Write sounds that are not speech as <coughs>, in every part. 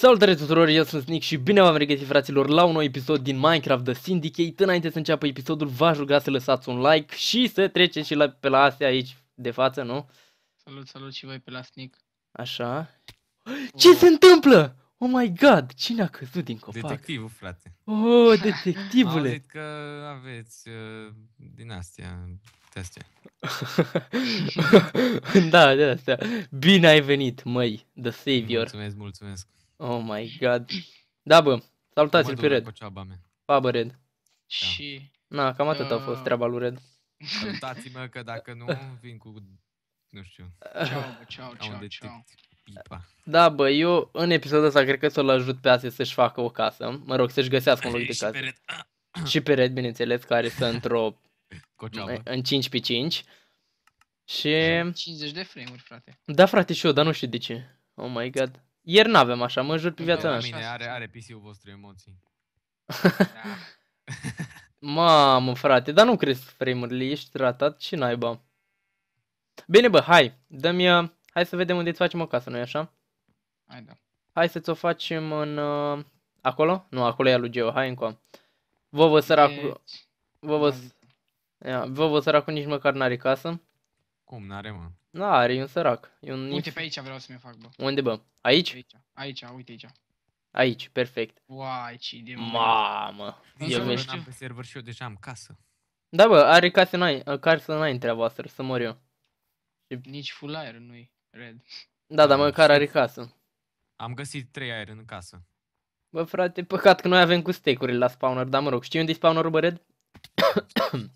Salutare tuturor, eu sunt Nick și bine v-am regăsit fraților la un nou episod din Minecraft The Syndicate Înainte să înceapă episodul, v-aș ruga să lăsați un like și să trecem și la, pe la astea aici de față, nu? Salut, salut și voi pe la Snick Așa Ce oh. se întâmplă? Oh my god, cine a căzut din copac? Detectivul, frate Oh, detectivule Am că aveți uh, din astea, de astea <laughs> Da, de astea Bine ai venit, măi, The Savior Mulțumesc, mulțumesc Oh my god. Da, bă, salutați-l pe Red. Pa, bă, Red. Da. Și... Na, cam atât a ah. fost treaba lui Red. Salutați-mă că dacă nu, vin cu... Nu știu. Ceau, ceau, ceau, ceau. Pipa. Da, bă, eu în episodul ăsta cred că să-l ajut pe Ase să-și facă o casă. Mă rog, să-și găsească un loc de casă. Și pe Red, bineînțeles, care stă într-o... <laughs> în 5 pe 5. Și... 50 de frame-uri, frate. Da, frate, și eu, dar nu știu de ce. Oh my god. Ieri n-avem așa, mă jur pe viața mea. Mine, are, are PC-ul vostru emoții. <laughs> Mamă, frate, dar nu crezi frame-urile, ești ratat și naiba. Bine, bă, hai, dă-mi, uh, hai să vedem unde îți facem o casă, nu-i așa? Hai, da. Hai să-ți o facem în... Uh, acolo? Nu, acolo e lui Geo, hai încă. Vă vă săracu... Deci, vă vă... Ia, vă vă săracu nici măcar n-are casă. Cum, n-are, mă? N-are, e un sărac. E un Uite, pe aici vreau să-mi fac, bă. Unde, bă? Aici? Aici, aici uite aici. Aici, perfect. Uai, ce de Mamă. Eu nu știu. pe server și eu deja am casă. Da, bă, are casă n-ai, casă n-ai între voastră, să mor eu. Nici full aer nu-i red. Da, dar măcar da. are casă. Am găsit trei aer în casă. Bă, frate, păcat că noi avem cu stecurile la spawner, dar mă rog, știi unde i spawnerul, bă, red? <coughs>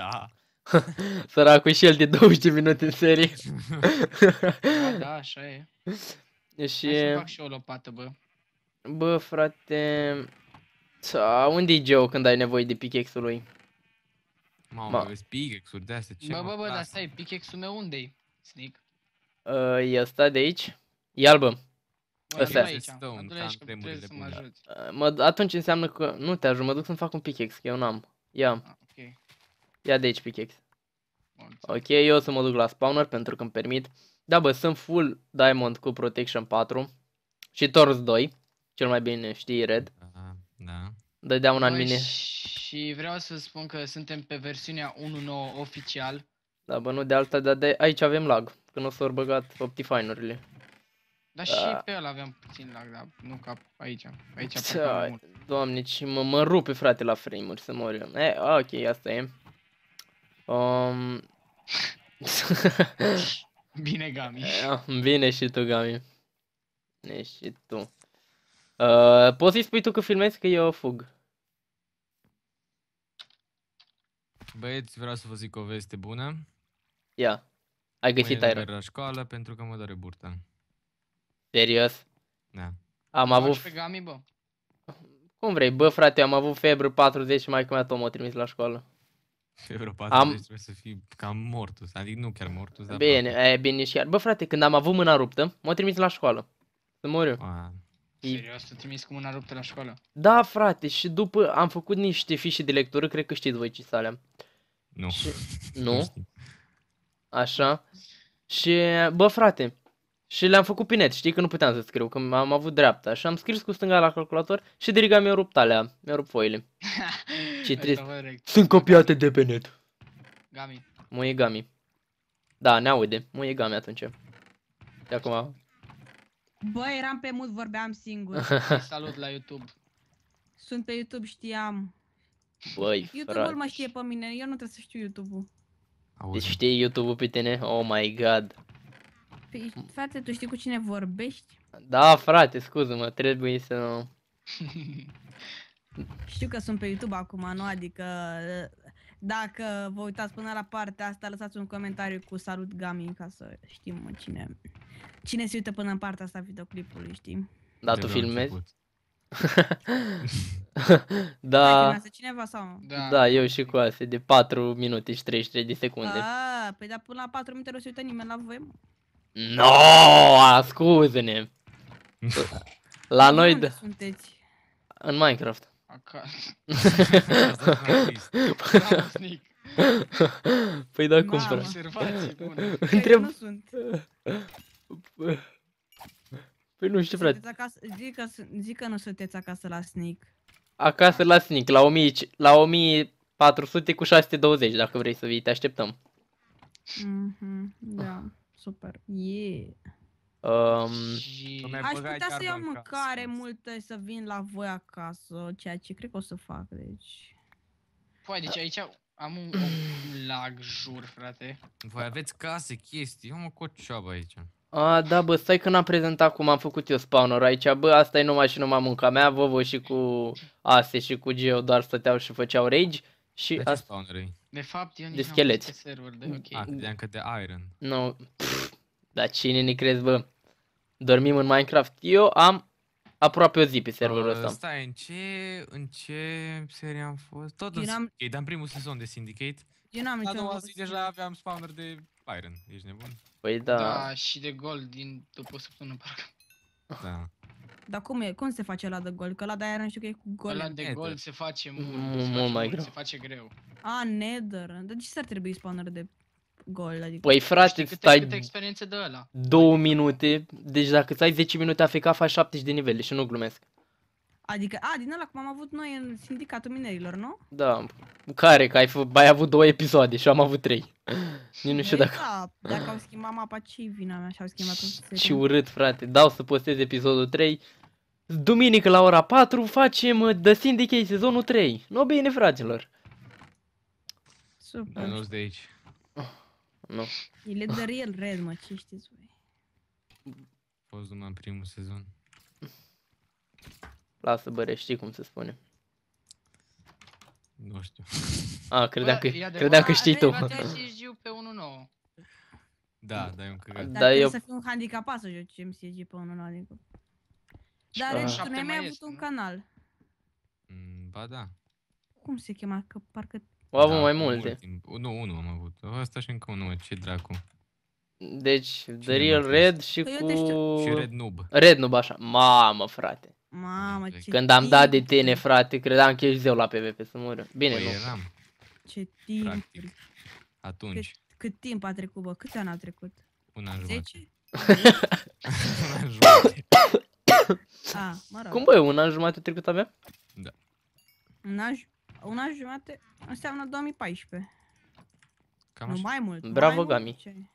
da. <laughs> Săracul și el de 20 de minute în serie. <laughs> da, da, așa e. Și... Hai să fac și o lopată, bă. Bă, frate... Ta, unde e Joe când ai nevoie de pickaxe-ul lui? Mamă, ba. vezi pickaxe-uri de astea, ce Bă, bă, bă, dar stai, pickaxe-ul meu unde-i? Snick? Uh, ă, e ăsta de aici? E albă. Ăsta aici. aici Mă, atunci înseamnă că... Nu te ajut, mă duc să-mi fac un pickaxe, că eu n-am. Ia. Ah. Ia de aici pickaxe. Ok, eu o să mă duc la spawner pentru că îmi permit. Da, bă, sunt full diamond cu protection 4 și tors 2. Cel mai bine știi, Red. Da. da. Dădea una în mine. Și vreau să spun că suntem pe versiunea 1.9 oficial. Da, bă, nu de alta, dar de aici avem lag. Când o s-au băgat optifine-urile. Da, da, și pe ăla aveam puțin lag, dar nu ca aici. Aici da, mult. Doamne, ce mă, mă rupe, frate, la frame-uri, să mor eu. E, ok, asta e. Um... <laughs> Bine, Gami. <laughs> Bine și tu, Gami. Bine și tu. Uh, poți să-i spui tu că filmezi că eu fug. Băieți, vreau să vă zic o veste bună. Ia. Yeah. Ai găsit aer. la școală pentru că mă doare burta. Serios? Da. Am avut... Pe Gami, bă. Cum vrei, bă, frate, am avut febră 40 și mai cum mi-a tot m-a trimis la școală. Euro 40 am... trebuie să fii cam mortus, adică nu chiar mortus, dar... Bine, e, bine și iar. Bă, frate, când am avut mâna ruptă, m-au trimis la școală. Să mor eu. Serios, te trimis cu mâna ruptă la școală? Da, frate, și după am făcut niște fișe de lectură, cred că știți voi ce sale. Nu. Și... <laughs> nu? Așa. Și, bă, frate, și le-am făcut pinet, știi că nu puteam să scriu, că am avut dreapta. Și am scris cu stânga la calculator și diriga mi-a rupt alea, mi-a rupt foile. <laughs> Ce trist. Sunt copiate de pe net. Gami. Gami. Da, ne aude. gami atunci. De acum. Bă, eram pe mult, vorbeam singur. <laughs> Salut la YouTube. Sunt pe YouTube, știam. Băi, YouTube-ul mă știe pe mine, eu nu trebuie să știu YouTube-ul. Deci știi YouTube-ul pe tine? Oh my god. Păi, frate, tu știi cu cine vorbești? Da, frate, scuză-mă, trebuie să... <laughs> Știu că sunt pe YouTube acum, nu? Adică dacă vă uitați până la partea asta, lăsați un comentariu cu salut Gami ca să știm cine, cine se uită până în partea asta videoclipului, știi? Da, tu filmezi? <laughs> da. Da. cineva sau? Da. da, eu și cu asta, de 4 minute și 33 de secunde. A, păi da, până la 4 minute nu se uită nimeni la voi, mă. No, scuze-ne. La noi... Unde sunteți? În Minecraft. Acasă. <laughs> păi da, cum prea. Întreb... Păi, păi nu știu, frate. nu știu, frate. zic că nu sunteți acasă la Sneak. Acasă la Sneak, la, la 1400 cu 620, dacă vrei să vii, te așteptăm. Mhm, mm da super. Yeah. Um, și... Aș putea să iau mâncare casă. multă să vin la voi acasă, ceea ce cred că o să fac, deci... Păi, deci aici am un, un <sighs> lag jur, frate. Voi aveți case, chestii, eu mă cocioabă aici. A, da, bă, stai că n-am prezentat cum am făcut eu spawner aici, bă, asta e numai și numai munca mea, Vovo și cu Ase și cu Geo doar stăteau și făceau rage. Și de asta... De fapt, eu nici de schelet. Am server de ok. A, ah, de încă de iron. Nu, no. dar cine ne crezi, bă? Dormim în Minecraft. Eu am aproape o zi pe serverul uh, ăsta. Uh, stai, în ce, în ce serie am fost? Tot eu în Syndicate, dar în primul sezon de Syndicate. Eu n-am La doua zi deja aveam spawner de Iron, ești nebun? Păi da. Da, și de Gold din după o săptămână parcă. Da. Dar cum e? Cum se face la de gol? Că la de aia nu știu că e cu gol. La de gol se face mult, mult mai greu. Se face greu. A, nether. Dar ce s-ar trebui spawner de gol? Adică păi frate, câte, stai câte experiențe de ăla? 2 minute, deci dacă stai 10 minute AFK faci 70 de nivele și nu glumesc. Adică, a, din ăla cum am avut noi în sindicatul minerilor, nu? Da, care? Că ai, ai avut două episoade și eu am avut trei. Nici nu știu păi dacă... Da, dacă au schimbat mapa, ce vina mea și-au schimbat tot Și urât, frate, dau să postez episodul 3. Duminică la ora 4 facem uh, The Syndicate sezonul 3. Nu bine, fraților. Super. Nu de aici. Nu. El e de real red, mă, ce știți voi? Fost numai în primul sezon. Lasă băre, știi cum se spune. Nu știu. A, credeam Bă, că, credeam că știi tu. pe 1-9. Da, da, eu cred. Dar da, eu... să fiu un handicapat să joci MCG pe 1-9, adică. Dar ah. Regi, tu n-ai mai avut un canal. Mm, ba da. Cum se chema? Că parcă... O avut da, mai multe. Ultim, nu, unul am avut. Asta și încă unul, ce dracu. Deci, Cine The Real Red și păi cu... Și Red Noob. Red Noob, așa. Mamă, frate. Mamă, ce Când am dat de tine, frate, credeam că ești zeu la PvP să mor. Bine, păi nu. eram. Ce timp. Practic. Atunci. Cât, cât timp a trecut, bă? Câți ani a trecut? Un an jumătate. <laughs> un a, <coughs> ah, mă rog. Cum bă, un an jumătate trecut avea? Da. Un an, un an jumate înseamnă 2014. Cam nu, așa. mai mult. Bravo, mai Gami. Mult,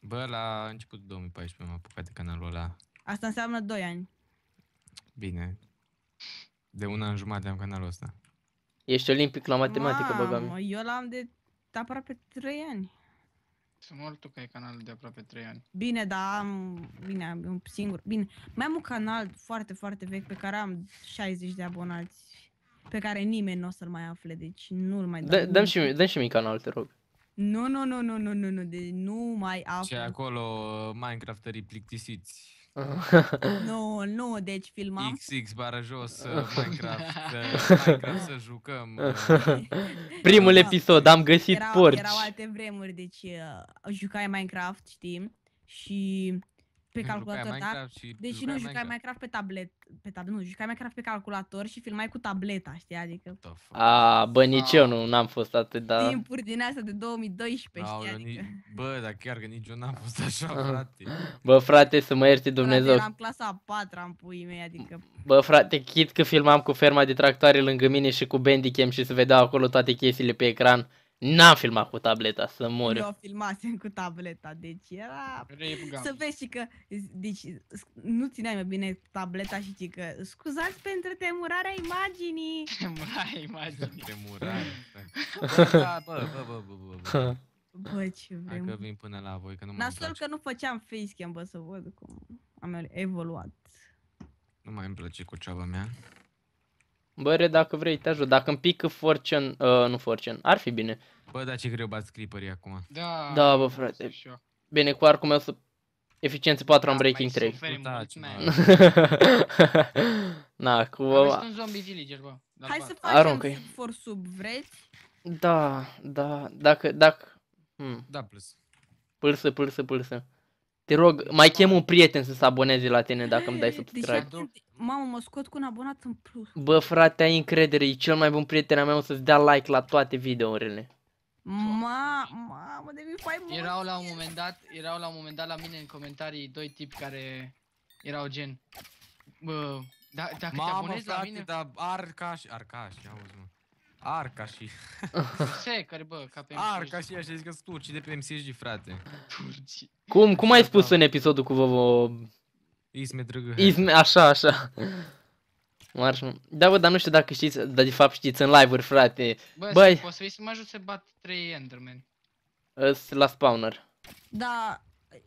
Bă, la începutul 2014 m-am apucat de canalul ăla. Asta înseamnă 2 ani. Bine. De un an jumate am canalul ăsta. Ești olimpic la matematică, Mamă, băgam. eu l-am de aproape 3 ani. Sunt mult tu că ai canalul de aproape 3 ani. Bine, dar am... Bine, am un singur... Bine, mai am un canal foarte, foarte vechi pe care am 60 de abonați. Pe care nimeni nu o să-l mai afle, deci nu-l mai da, dau. Dă-mi și, dă și mie canal, te rog. Nu, nu, nu, nu, nu, nu, nu, de, deci nu mai afle. Și acolo uh, Minecraft-ării plictisiți nu, nu, deci filmam. XX bară jos <laughs> uh, Minecraft, Minecraft să jucăm. Uh. <laughs> Primul episod, am găsit erau, porci. Erau alte vremuri, deci uh, jucai Minecraft, știi? Și pe calculator, da? Deși nu jucai Minecraft. Minecraft pe tablet, pe tablet, nu, jucai Minecraft pe calculator și filmai cu tableta, știi, adică... A, bă, nici eu nu am fost atât, da... Timpuri din astea de 2012, știi, adică... Bă, dar chiar că nici eu n-am fost așa, <laughs> frate. Bă, frate, să mă ierti Dumnezeu. Frate, eram clasa a patra, am pui mei, adică... Bă, frate, chit că filmam cu ferma de tractoare lângă mine și cu Bandicam și se vedeau acolo toate chestiile pe ecran. N-am filmat cu tableta, să mor eu. Eu filmasem cu tableta, deci era... rip Să vezi și că, deci, nu țineai mai bine tableta și ci că, scuzați pentru temurarea imaginii. <laughs> Temurarea imaginii. Temurarea. da, da bă, bă, bă, bă, bă. Bă, ce vrem. Hai că vin până la voi, că nu mă Nasol că nu făceam facecam, bă, să văd cum am evoluat. Nu mai îmi place cu ceaba mea. Bă, dacă vrei, te ajut. Dacă îmi pică Fortune, uh, nu Fortune, ar fi bine. Bă, dar ce greu bați creeper acum. Da, da bă, frate. Bine, cu arcul meu să... Eficiență 4 da, am breaking 3. Suferim da, <laughs> Na, cu... Aveți un zombie villager, bă. Dar Hai bă. să ah, facem Aruncă-i. for sub, vreți? Da, da, dacă, dacă... Hmm. Da, plus. Pulsă, pulsă, pulsă. Te rog, mai chem un prieten să se aboneze la tine dacă îmi dai deci, subscribe. Deci, mamă, mă scot cu un abonat în plus. Bă, frate, ai încredere, e cel mai bun prieten al meu să-ți dea like la toate videourile. Ma, mamă, de mi fai mult. Erau la un moment dat, erau la un moment dat la mine în comentarii doi tipi care erau gen... Bă, da, dacă mamă, te abonezi frate, la mine... Mamă, frate, dar Arcaș, Arcaș, auzi, mă. Arca și... <laughs> care bă, ca pe Arca și așa zic că turci de pe MCG, frate. Turci. Cum, cum ai spus da, în da. episodul cu Vovo? Isme drăgă. Isme, așa, așa. Marș, da, bă, dar nu știu dacă știți, dar de fapt știți în live-uri, frate. Bă, Băi... poți să vezi să mă ajut să bat 3 Enderman. La spawner. Da,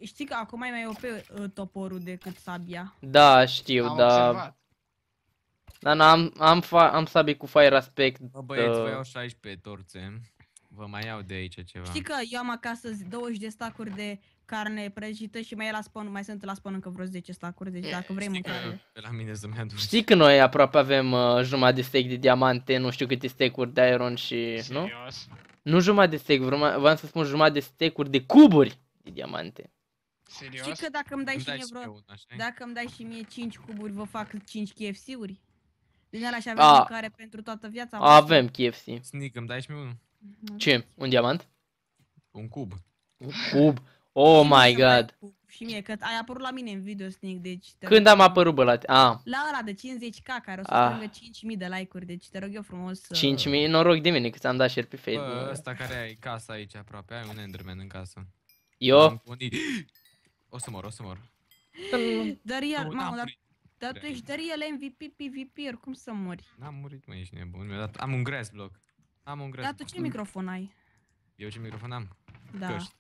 știi că acum mai mai OP uh, toporul decât sabia. Da, știu, da. Observat. Dar na, am, am, am sabii cu fire aspect. Bă, băieți, uh, vă iau 16 torțe. Vă mai iau de aici ceva. Știi că eu am acasă 20 de stacuri de carne prăjită și mai e la spawn, mai sunt la spawn încă vreo 10 stacuri, deci e, dacă eh, vrei mâncare. Că, la mine să-mi Știi că noi aproape avem uh, jumătate de stack de diamante, nu știu câte stack uri de iron și... Serios? Nu? Nu jumătate de stack, vreau să spun jumătate de stack uri de cuburi de diamante. Serios? Știi că dacă îmi dai, îmi dai și mie vreo... Dacă îmi dai și mie 5 cuburi, vă fac 5 KFC-uri? Din ăla și avem mâncare pentru toată viața. Avem KFC. Snick, îmi dai și mie unul. Mhm. Ce? Un diamant? Un cub. Un cub? Oh my god. Și mie, că ai apărut la mine în video, Snick, deci... Când am apărut bă, la te... Ah. La ăla de 50k, care o să strângă 5.000 de like-uri, deci te rog eu frumos să... Uh, 5.000? Noroc de mine, că ți-am dat share pe Facebook. Bă, ăsta care ai casa aici aproape, ai un Enderman în casă. Eu? <gasps> O să mor, o să mor. Dar iar, mamă, dar dar tu ești Dariel MVP, PvP, cum să mori. N-am murit, mă, ești nebun. Mi-a dat... Am un grass block. Am un grass Dar tu ce microfon ai? Eu ce microfon am? Da. Căști.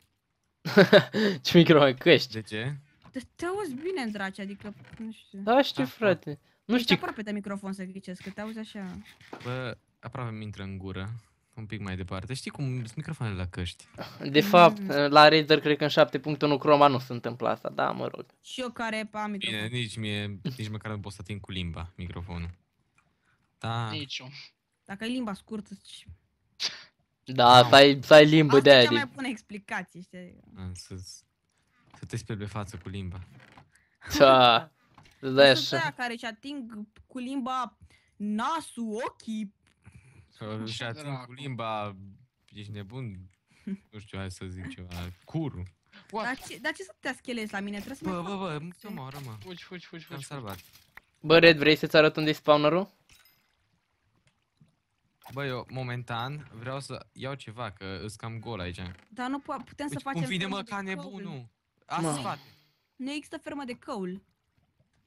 <laughs> ce microfon? ai? Căști. De ce? Te, te auzi bine, draci, adică, nu știu. Da, știu, da, frate. Da. Nu deci știu. Ești aproape de microfon să ghicesc, că te auzi așa. Bă, aproape mi intră în gură un pic mai departe. Știi cum sunt microfoanele la căști? De fapt, la Razer cred că în 7.1 Chroma nu se întâmplă asta, da, mă rog. Și eu care am microfon. Bine, nici, mie, nici măcar nu pot să ating cu limba microfonul. Da. Nici eu. Dacă ai limba scurtă, și... Da, da, să ai, să ai limba asta de aia. Asta mai bună explicație, știi? Da, să, să te speli pe față cu limba. Da. da, așa. care își ating cu limba nasul, ochii, și ating cu limba, ești nebun? Nu știu, hai să zic ceva. Cur. Dar ce, dar ce să te aschelezi la mine? Trebuie să Bă, mă bă, bă, mă moară, mă. Fugi, fugi, fugi, Am fugi. salvat. Bă, Red, vrei să-ți arăt unde e spawnerul? Bă, eu momentan vreau să iau ceva, că îți cam gol aici. Dar nu putem să deci, facem... Cum vine mă ca nebunul! Asta Nu există fermă de coal.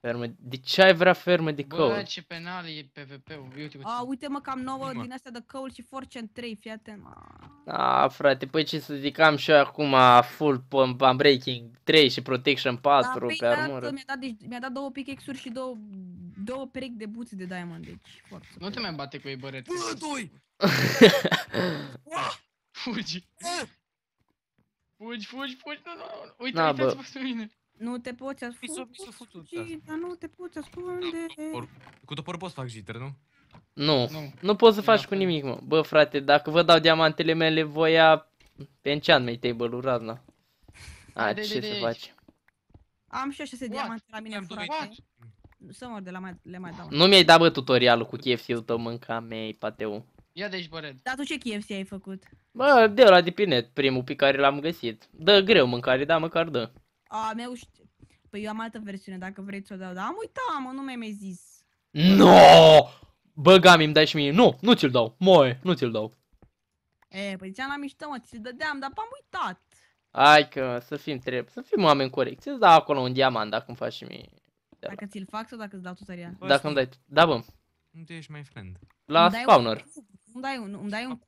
Ferme. De ce ai vrea ferme de coal? Bă, ce penal e PvP-ul. Uite, uite. A, uite mă, cam nouă din astea de coal și Fortune 3, fii atent. A, frate, păi ce să zic, am și eu acum full pump, am breaking 3 și protection 4 da, păi pe armură. Mi-a dat, deci, mi dat două pickaxe-uri și două, două perechi de buți de diamond, deci forță. Nu te mai bate cu ei bărete. Bă, doi! <laughs> fugi! Eh! Fugi, fugi, fugi, nu, nu, nu, uite, uitați-vă pe mine. Nu te poți ascunde. Mi s s nu te poți da, ascunde. cu toporul poți să fac jitter, nu? Nu, nu, poți să faci cu nimic, mă. Bă, frate, dacă vă dau diamantele mele, voi ia pe mei tei, table-ul razna. A, ce să faci? Am și așa se diamante la mine frate. Să mor de la mai, le mai dau. Nu mi-ai dat, bă, tutorialul cu KFC-ul tău, mânca mei, pateu. Ia de aici, bă, Dar tu ce KFC ai făcut? Bă, de la de pe net, primul pe care l-am găsit. Dă greu mâncare, da, măcar dă. A, meu știu. Păi eu am altă versiune, dacă vrei să o dau. Dar am uitat, mă, nu mi-ai mai zis. No! Bă, Gami, îmi dai și mie. Nu, nu ți-l dau. Moe, nu ți-l dau. E, păi ziceam la mișto, mă, ți-l dădeam, dar am uitat. Hai că să fim trebuie, să fim oameni corecți. Îți dau acolo un diamant dacă îmi faci și mie. Dacă ți-l fac sau dacă îți dau tutoria? Dacă îmi dai, da bă. Nu te ești mai friend. La spawner. Îmi dai un, îmi dai un...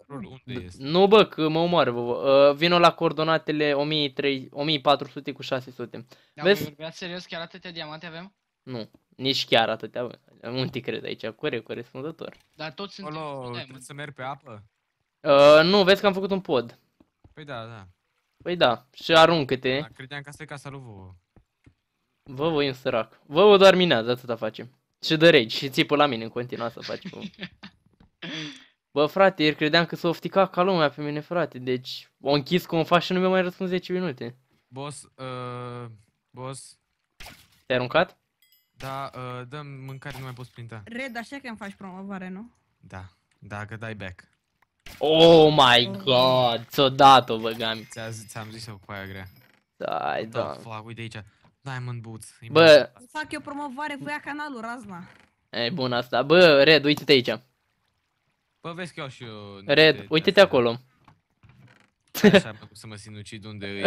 Nu bă, că mă omoară, bă, bă. Uh, ă, vino la coordonatele 1300, 1400 cu 600. Da, Vezi? Vorbea serios, chiar atâtea diamante avem? Nu, nici chiar atâtea, bă. Nu cred aici, corect, corespunzător. Dar toți sunt... Olo, trebuie să merg pe apă? Uh, nu, vezi că am făcut un pod. Păi da, da. Păi da, și aruncă-te. Da, credeam că asta e casa lui vovo. Vă voi în sărac. Vă doar minează, atâta facem. Și dă regi, și țipă la mine în continuare să faci. <laughs> Bă, frate, ieri credeam că s-o oftica ca lumea pe mine, frate. Deci, o închis cum o faci și nu mi-a mai răspuns 10 minute. Boss, uh, boss. Te-ai aruncat? Da, uh, dăm mâncare, nu mai poți printa. Red, așa că îmi faci promovare, nu? Da, dacă dai back. Oh my oh. god, ți-o dat-o, gami. Ți-am zis, ți zis eu cu aia grea. Da, da. Fuck, uite aici. Diamond Boots. Bă. Fac eu promovare, cu ea canalul, razna. E bun asta. Bă, Red, uite-te aici. Bă, vezi că eu și eu... Red, uite-te acolo. Așa am să mă sinucid unde îi...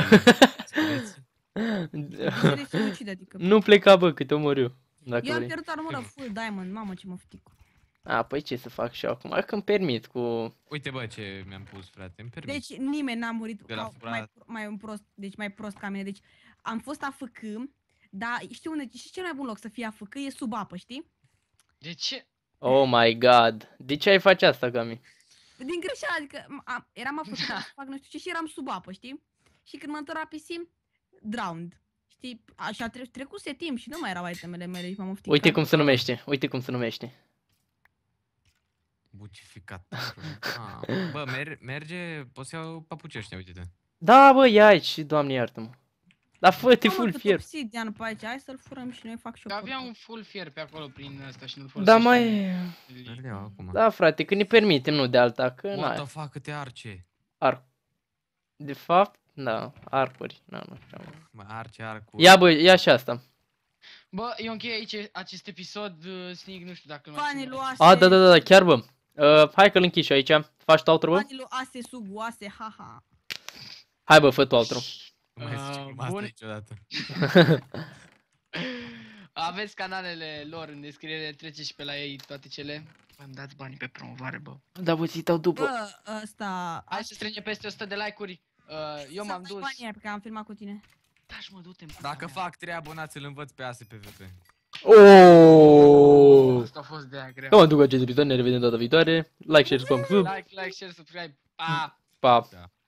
Nu pleca, bă, câte omor eu. eu am pierdut armura full diamond, mamă ce mă fticu. A, păi ce să fac și eu acum? Că mi permit cu... Uite bă ce mi-am pus, frate, îmi permit. Deci nimeni n-a murit mai, prost, deci mai prost ca mine. Deci am fost AFK, dar știi unde, și cel mai bun loc să fie AFK e sub apă, știi? De ce? Oh my god. De ce ai face asta, Cami? Din greșeală, adică am, eram apucat, <laughs> fac nu știu ce și eram sub apă, știi? Și când mă întorc apisim, drowned. Știi, așa tre- trecuse timp și nu mai erau itemele mele și m-am oftit. Uite cum se numește, uite cum se numește. Bucificat. Ah, bă, mer- merge, poți să iau papucește, uite-te. Da, bă, ia aici, doamne iartă-mă. Dar fă-te full fier. Obsidian pe aici, hai să-l furăm și noi fac și eu. Avea un full fier pe acolo prin asta și nu-l Da, mai... Da, frate, că ne permitem, nu de alta, că n-ai. What the fuck, câte arce? Arc. De fapt, da, arcuri. Na, nu știu. Bă, arce, arcuri. Ia, bă, ia și asta. Bă, eu închei aici acest episod, uh, Snig, nu știu dacă mai luase... A, da, da, da, da, chiar, bă. Uh, hai că-l închiși aici. Faci tu outro, bă? Fanilor ase sub oase, haha. Hai, bă, fă tu outro. Nu mai zice ah, asta niciodată. <laughs> Aveți canalele lor în descriere, treceți și pe la ei toate cele. Am dat banii pe promovare, bă. Da, vă ți dau după. Bă, ăsta... Hai să strânge peste 100 de like-uri. Uh, eu m-am dus. Banii că am filmat cu tine. Da, și mă, du-te Dacă mea. fac 3 abonați, îl învăț pe ASE Oh! Asta a fost de aia Nu mă duc acest episod, ne revedem data viitoare. Like, share, subscribe. Like, like, share, subscribe. Pa! Pa! Da.